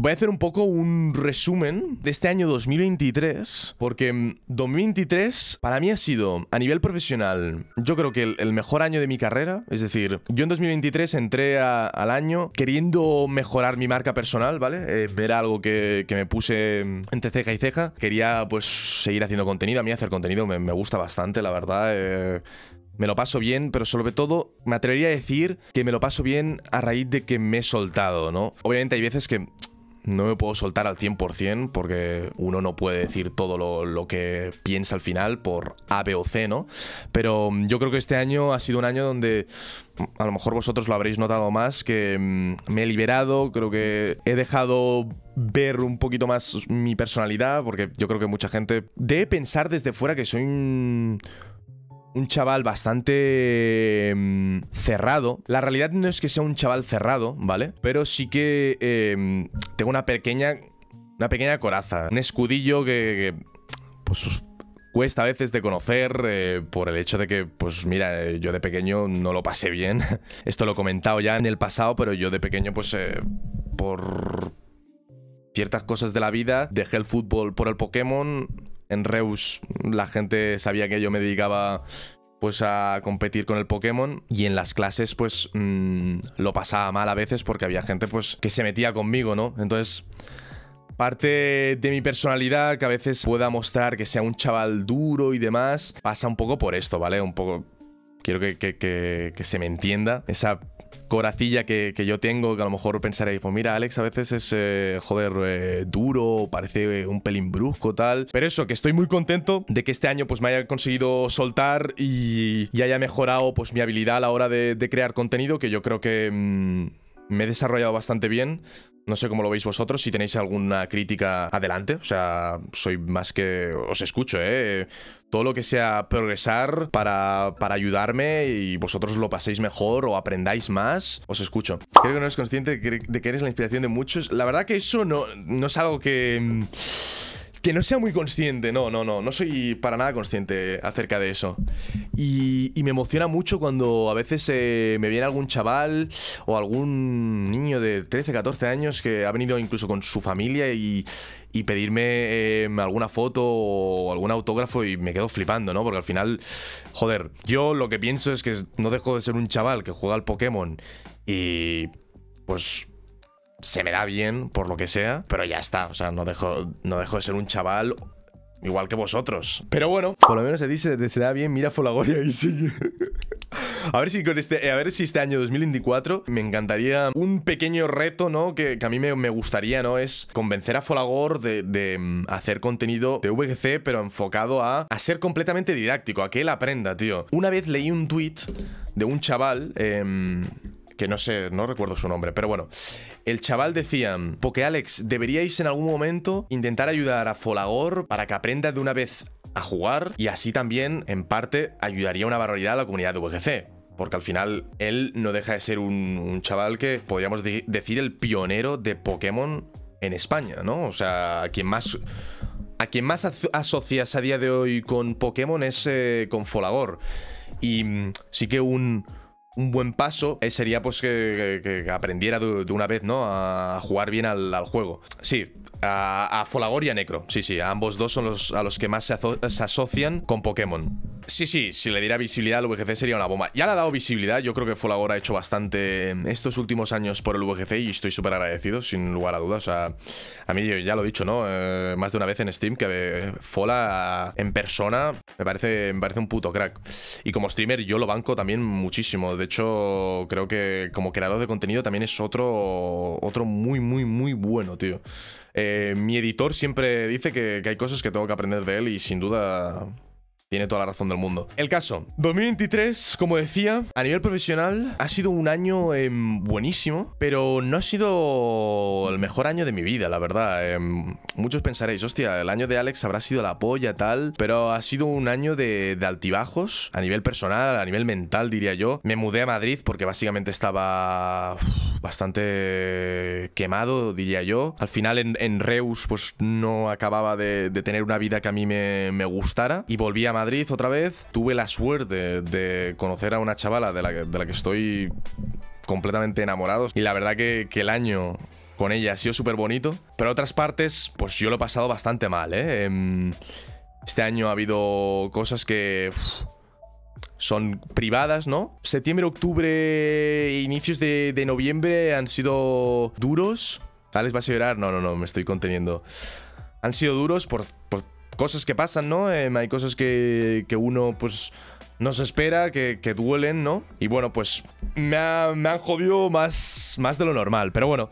Voy a hacer un poco un resumen de este año 2023, porque 2023 mm, para mí ha sido, a nivel profesional, yo creo que el, mejor año de mi carrera. Es decir, yo en 2023 entré al año queriendo mejorar mi marca personal, ¿vale? Eh, ver algo que, me puse mm, entre ceja y ceja. Quería pues seguir haciendo contenido. A mí hacer contenido me, gusta bastante, la verdad. Eh, me lo paso bien, pero sobre todo me atrevería a decir que me lo paso bien a raíz de que me he soltado, ¿no? Obviamente hay veces que no me puedo soltar al 100% porque uno no puede decir todo lo, que piensa al final por A, B o C, ¿no? Pero mm, yo creo que este año ha sido un año donde mm, a lo mejor vosotros lo habréis notado más, que mm, me he liberado, creo que he dejado ver un poquito más mi personalidad, porque yo creo que mucha gente debe pensar desde fuera que soy un un chaval bastante em, cerrado. La realidad no es que sea un chaval cerrado, ¿vale? Pero sí que em, tengo una pequeña, una pequeña coraza, un escudillo que, pues, cuesta a veces de conocer eh, por el hecho de que, pues mira, eh, yo de pequeño no lo pasé bien. Esto lo he comentado ya en el pasado, pero yo de pequeño, pues, eh, por ciertas cosas de la vida, dejé el fútbol por el Pokémon, en Reus la gente sabía que yo me dedicaba pues a competir con el Pokémon y en las clases pues mm, lo pasaba mal a veces porque había gente pues que se metía conmigo, ¿no? Entonces parte de mi personalidad que a veces pueda mostrar que sea un chaval duro y demás pasa un poco por esto, ¿vale? Un poco quiero que, se me entienda esa coracilla que, yo tengo, que a lo mejor pensaréis, pues mira, Alex a veces es, eh, joder, eh, duro, parece eh, un pelín brusco, tal. Pero eso, que estoy muy contento de que este año pues me haya conseguido soltar y, haya mejorado pues mi habilidad a la hora de, crear contenido, que yo creo que... Mm, me he desarrollado bastante bien. No sé cómo lo veis vosotros, si tenéis alguna crítica adelante. O sea, soy más que... Os escucho, ¿eh? Todo lo que sea progresar para, para ayudarme y vosotros lo paséis mejor o aprendáis más, os escucho. Creo que no eres consciente de que eres la inspiración de muchos. La verdad que eso no, no es algo que... Mm, no sea muy consciente, no, no, no, no soy para nada consciente acerca de eso. Y, me emociona mucho cuando a veces eh, me viene algún chaval o algún niño de 13, 14 años que ha venido incluso con su familia y, pedirme em, alguna foto o algún autógrafo y me quedo flipando, ¿no? Porque al final, joder, yo lo que pienso es que no dejo de ser un chaval que juega al Pokémon y pues se me da bien, por lo que sea, pero ya está. O sea, no dejo, no de ser un chaval igual que vosotros. Pero bueno, por lo menos se dice, se da bien, mira Folagoria y sigue. A ver, si con este, eh, a ver si este año 2024 me encantaría un pequeño reto, ¿no? Que, a mí me, gustaría, ¿no? Es convencer a Folagor de, de, mm, hacer contenido de VGC, pero enfocado a, a ser completamente didáctico, a que él aprenda, tío. Una vez leí un tweet de un chaval eh, que no sé, no recuerdo su nombre, pero bueno. El chaval decía, porque Alex, deberíais en algún momento intentar ayudar a Folagor para que aprenda de una vez a jugar y así también, en parte, ayudaría una barbaridad a la comunidad de VGC porque al final él no deja de ser un, chaval que podríamos decir el pionero de Pokémon en España, ¿no? O sea, a quien más, a quien más asocias a día de hoy con Pokémon es eh, con Folagor. Y mm, sí que un, un buen paso eh, sería pues que, aprendiera de, una vez, ¿no? A jugar bien al, juego. Sí, a, a, Folagor y a Necro. Sí, sí, a ambos dos son los a los que más se, asocian con Pokémon. Sí, sí, si le diera visibilidad al VGC sería una bomba. Ya le ha dado visibilidad, yo creo que Folagor ha hecho bastante estos últimos años por el VGC y estoy súper agradecido, sin lugar a dudas. O sea, a mí ya lo he dicho, ¿no? Eh, más de una vez en Steam que eh, Fola en persona me parece, me parece un puto crack. Y como streamer yo lo banco también muchísimo. De de hecho, creo que como creador de contenido también es otro, otro muy, muy, muy bueno, tío. Eh, mi editor siempre dice que hay cosas que tengo que aprender de él y sin duda tiene toda la razón del mundo. El caso, 2023, como decía, a nivel profesional ha sido un año em, buenísimo, pero no ha sido el mejor año de mi vida, la verdad. Em, muchos pensaréis, hostia, el año de Alex habrá sido la polla, tal, pero ha sido un año de, altibajos a nivel personal, a nivel mental, diría yo. Me mudé a Madrid porque básicamente estaba bastante quemado, diría yo. Al final en, Reus pues no acababa de, tener una vida que a mí me, gustara y volví a Madrid otra vez. Tuve la suerte de conocer a una chavala de la, que estoy completamente enamorado. Y la verdad que, que el año con ella ha sido súper bonito. Pero otras partes, pues yo lo he pasado bastante mal, ¿eh? Em, este año ha habido cosas que son privadas, ¿no? Septiembre, octubre, e inicios de, noviembre han sido duros. ¿Alex vas a llorar? No, no, no, me estoy conteniendo. Han sido duros por, cosas que pasan, ¿no? Eh, hay cosas que, que uno, pues se espera, que, duelen, ¿no? Y bueno, pues me, han jodido más, más de lo normal. Pero bueno,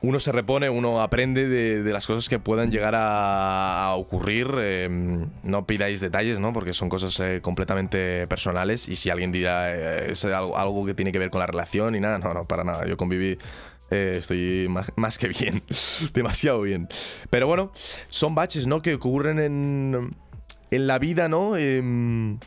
uno se repone, uno aprende de, las cosas que puedan llegar a, ocurrir. Em, no pidáis detalles, ¿no? Porque son cosas eh, completamente personales. Y si alguien dirá eh, es algo, que tiene que ver con la relación y nada, no, no, para nada. Yo conviví. Eh, estoy más, que bien, demasiado bien. Pero bueno, son baches, ¿no? Que ocurren en, en la vida, ¿no? Em,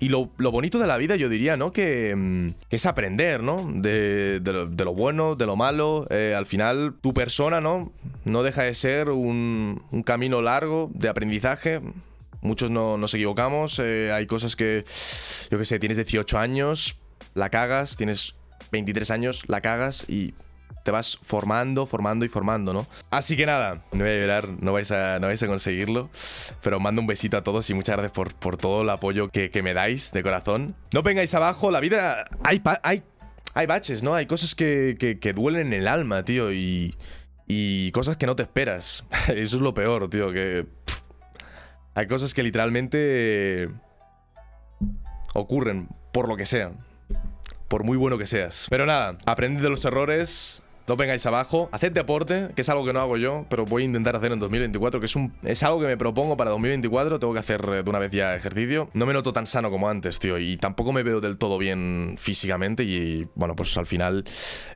y lo, bonito de la vida, yo diría, ¿no? Que, mm, es aprender, ¿no? De, lo, bueno, de lo malo. Eh, al final, tu persona, ¿no? No deja de ser un, un camino largo de aprendizaje. Muchos no, nos equivocamos. Eh, hay cosas que, yo qué sé, tienes 18 años, la cagas, tienes 23 años, la cagas y te vas formando, formando y formando, ¿no? Así que nada, no voy a llorar, no vais a, no vais a conseguirlo, pero mando un besito a todos y muchas gracias por, todo el apoyo que, me dais de corazón. No vengáis abajo, la vida... Hay, hay, hay baches, ¿no? Hay cosas que, duelen en el alma, tío, y, cosas que no te esperas. Eso es lo peor, tío, que... hay cosas que literalmente ocurren, por lo que sea por muy bueno que seas. Pero nada, aprende de los errores, no vengáis abajo, haced deporte, que es algo que no hago yo, pero voy a intentar hacer en 2024, que es, un, es algo que me propongo para 2024, tengo que hacer eh, de una vez ya ejercicio. No me noto tan sano como antes, tío, y tampoco me veo del todo bien físicamente y, bueno, pues al final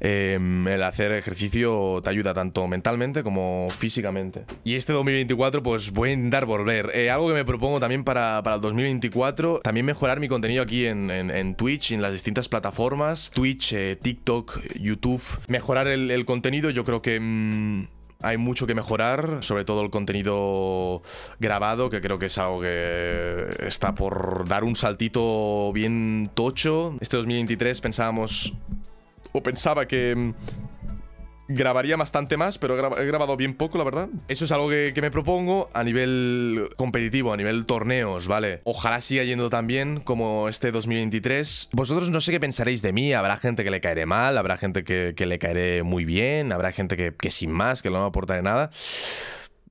em, el hacer ejercicio te ayuda tanto mentalmente como físicamente. Y este 2024, pues voy a intentar volver. Eh, algo que me propongo también para, el 2024, también mejorar mi contenido aquí en, Twitch, en las distintas plataformas, Twitch, eh, TikTok, YouTube, mejorar el el, contenido, yo creo que... Mm, hay mucho que mejorar, sobre todo el contenido grabado, que creo que es algo que está por dar un saltito bien tocho. Este 2023 pensábamos, o pensaba que mm, grabaría bastante más, pero he grabado bien poco, la verdad. Eso es algo que, me propongo a nivel competitivo, a nivel torneos, ¿vale? Ojalá siga yendo tan bien como este 2023. Vosotros no sé qué pensaréis de mí, habrá gente que le caeré mal, habrá gente que, le caeré muy bien, habrá gente que, sin más, que no me aportaré nada.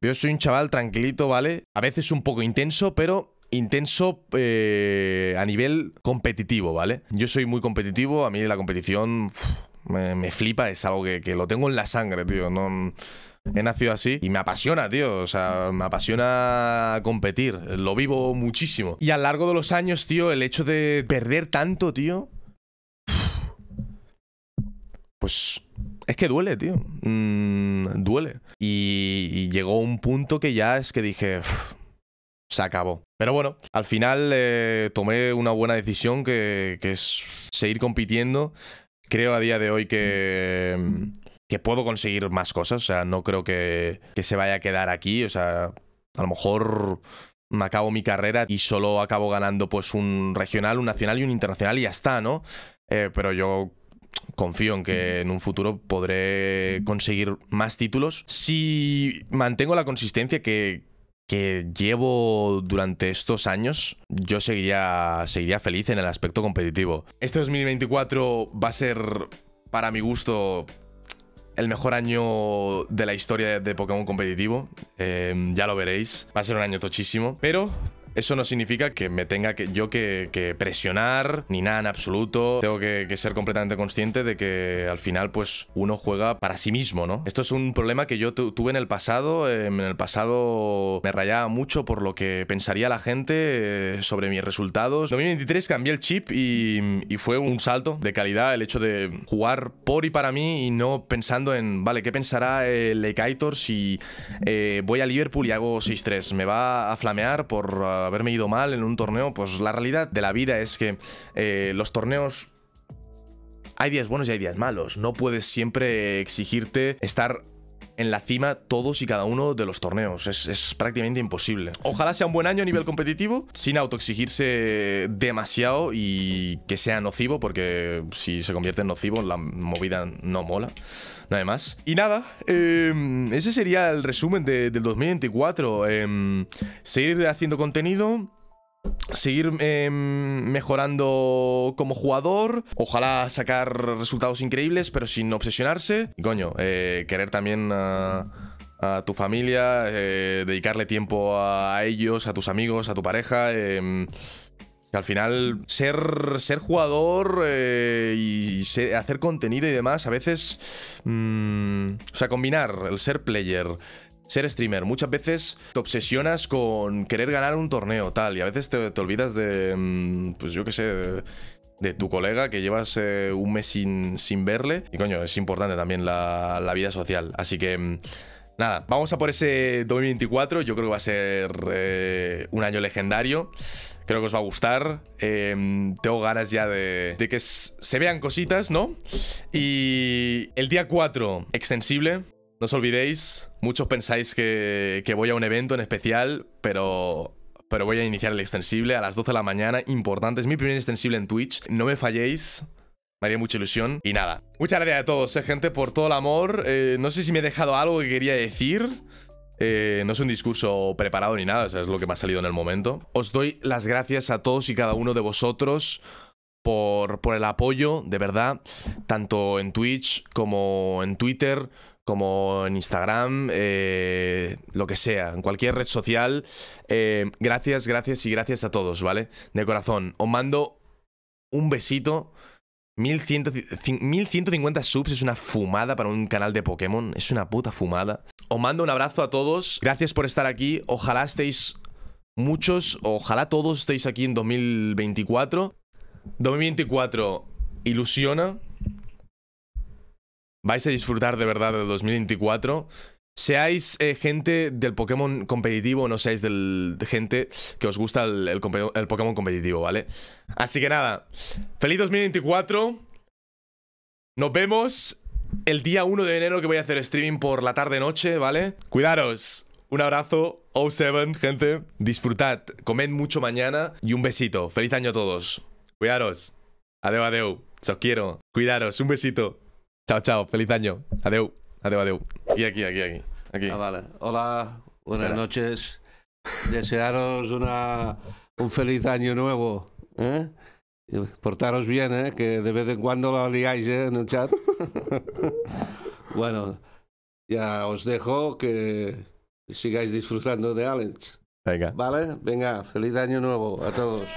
Yo soy un chaval tranquilito, ¿vale? A veces un poco intenso, pero intenso eh, a nivel competitivo, ¿vale? Yo soy muy competitivo, a mí la competición... Me, flipa, es algo que, lo tengo en la sangre, tío. No, he nacido así y me apasiona, tío. O sea, me apasiona competir. Lo vivo muchísimo. Y a lo largo de los años, tío, el hecho de perder tanto, tío. Pues es que duele, tío. Mm, duele. Y, llegó un punto que ya es que dije, se acabó. Pero bueno, al final eh, tomé una buena decisión que, que, es seguir compitiendo creo a día de hoy que, puedo conseguir más cosas. O sea, no creo que, se vaya a quedar aquí. O sea, a lo mejor me acabo mi carrera y solo acabo ganando pues un regional, un nacional y un internacional y ya está, ¿no? Eh, pero yo confío en que en un futuro podré conseguir más títulos si mantengo la consistencia que, que llevo durante estos años, yo seguiría, seguiría feliz en el aspecto competitivo. Este 2024 va a ser, para mi gusto, el mejor año de la historia de Pokémon competitivo. Em, ya lo veréis. Va a ser un año tochísimo. Pero eso no significa que me tenga que, yo que, presionar, ni nada en absoluto. Tengo que, ser completamente consciente de que al final, pues, uno juega para sí mismo, ¿no? Esto es un problema que yo tuve en el pasado. Em, en el pasado me rayaba mucho por lo que pensaría la gente eh, sobre mis resultados. En 2023 cambié el chip y, fue un salto de calidad el hecho de jugar por y para mí y no pensando en, vale, ¿qué pensará el Ekaitor si eh, voy a Liverpool y hago 6-3? ¿Me va a flamear por... Ah, haberme ido mal en un torneo, pues la realidad de la vida es que eh, los torneos hay días buenos y hay días malos. No puedes siempre exigirte estar en la cima todos y cada uno de los torneos. Es, prácticamente imposible. Ojalá sea un buen año a nivel competitivo, sin autoexigirse demasiado y que sea nocivo, porque si se convierte en nocivo, la movida no mola. Nada más. Y nada, em, ese sería el resumen del 2024. Em, seguir haciendo contenido seguir em, mejorando como jugador. Ojalá sacar resultados increíbles, pero sin obsesionarse. coño, eh, querer también a, tu familia, eh, dedicarle tiempo a ellos, a tus amigos, a tu pareja. Em, al final ser, ser jugador eh, y hacer contenido y demás, a veces... Mm, o sea, combinar el ser player, ser streamer. Muchas veces te obsesionas con querer ganar un torneo, tal, y a veces te, olvidas de, mm, pues yo qué sé, de, tu colega que llevas eh, un mes sin, verle. Y coño, es importante también la, vida social. Así que... Mm, nada, vamos a por ese 2024. Yo creo que va a ser eh, un año legendario. Creo que os va a gustar. Eh, tengo ganas ya de, de que se vean cositas, ¿no? Y el día 4, extensible. No os olvidéis, muchos pensáis que, voy a un evento en especial, pero, pero voy a iniciar el extensible a las 12 de la mañana. Importante, es mi primer extensible en Twitch. No me falléis, me haría mucha ilusión. Y nada, muchas gracias a todos, eh, gente, por todo el amor. Eh, no sé si me he dejado algo que quería decir. Eh, no es un discurso preparado ni nada, es lo que me ha salido en el momento. Os doy las gracias a todos y cada uno de vosotros por, por el apoyo, de verdad, tanto en Twitch como en Twitter, como en Instagram, eh, lo que sea, en cualquier red social. Eh, gracias, gracias y gracias a todos, ¿vale? De corazón, os mando un besito. 1150 subs es una fumada para un canal de Pokémon. Es una puta fumada. Os mando un abrazo a todos. Gracias por estar aquí. Ojalá estéis muchos. Ojalá todos estéis aquí en 2024. 2024 ilusiona vais a disfrutar de verdad del 2024. Seáis eh, gente del Pokémon competitivo no seáis del, gente que os gusta el, Pokémon competitivo, ¿vale? Así que nada, feliz 2024. Nos vemos el día 1 de enero que voy a hacer streaming por la tarde-noche, ¿vale? Cuidaros. Un abrazo, O7, gente. Disfrutad, comed mucho mañana y un besito. Feliz año a todos. Cuidaros. Adeu, adeu. Os quiero. Cuidaros. Un besito. Chao, chao. Feliz año. Adeu. Adeu, adeu. Y aquí, aquí, aquí. aquí. Ah, vale. Hola, buenas noches. Desearos una, un feliz año nuevo. ¿eh? Portaros bien, ¿eh? que de vez en cuando lo liáis ¿eh? en el chat. bueno, ya os dejo que sigáis disfrutando de Alex. Venga. ¿Vale? Venga, feliz año nuevo a todos.